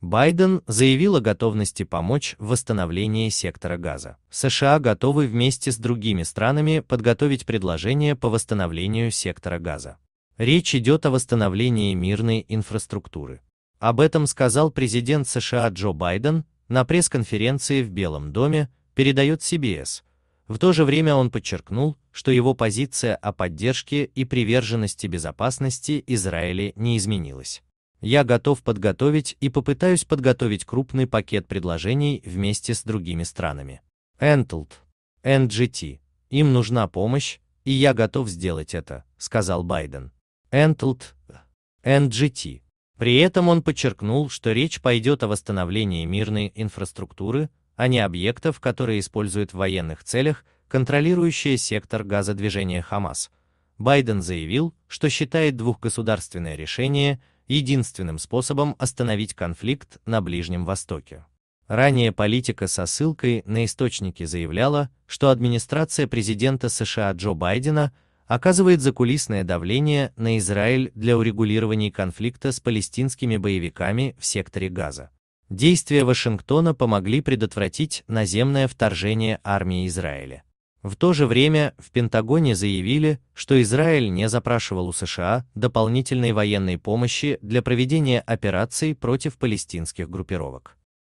Байден заявил о готовности помочь в восстановлении сектора газа. США готовы вместе с другими странами подготовить предложение по восстановлению сектора газа. Речь идет о восстановлении мирной инфраструктуры. Об этом сказал президент США Джо Байден на пресс-конференции в Белом доме, передает CBS. В то же время он подчеркнул, что его позиция о поддержке и приверженности безопасности Израиля не изменилась. Я готов подготовить и попытаюсь подготовить крупный пакет предложений вместе с другими странами. Entelt, NGT, им нужна помощь, и я готов сделать это, сказал Байден. Entelt, NGT. При этом он подчеркнул, что речь пойдет о восстановлении мирной инфраструктуры, а не объектов, которые используют в военных целях контролирующие сектор газодвижения Хамас. Байден заявил, что считает двухгосударственное решение единственным способом остановить конфликт на Ближнем Востоке. Ранее политика со ссылкой на источники заявляла, что администрация президента США Джо Байдена оказывает закулисное давление на Израиль для урегулирования конфликта с палестинскими боевиками в секторе Газа. Действия Вашингтона помогли предотвратить наземное вторжение армии Израиля. В то же время в Пентагоне заявили, что Израиль не запрашивал у США дополнительной военной помощи для проведения операций против палестинских группировок.